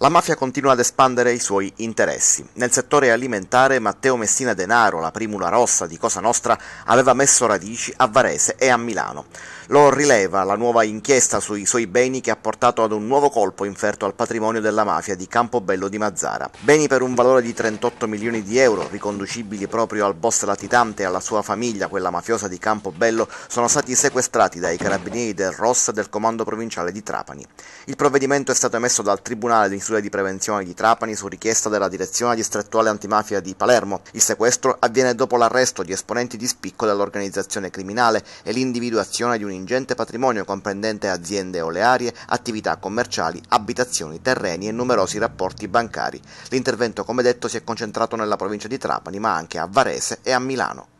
La mafia continua ad espandere i suoi interessi. Nel settore alimentare Matteo Messina Denaro, la primula rossa di Cosa Nostra, aveva messo radici a Varese e a Milano. Lo rileva la nuova inchiesta sui suoi beni che ha portato ad un nuovo colpo inferto al patrimonio della mafia di Campobello di Mazzara. Beni per un valore di 38 milioni di euro, riconducibili proprio al boss latitante e alla sua famiglia, quella mafiosa di Campobello, sono stati sequestrati dai carabinieri del ROS del comando provinciale di Trapani. Il provvedimento è stato emesso dal Tribunale di misure di prevenzione di Trapani su richiesta della direzione distrettuale antimafia di Palermo. Il sequestro avviene dopo l'arresto di esponenti di spicco dell'organizzazione criminale e l'individuazione di un ingente patrimonio comprendente aziende olearie, attività commerciali, abitazioni, terreni e numerosi rapporti bancari. L'intervento, come detto, si è concentrato nella provincia di Trapani, ma anche a Varese e a Milano.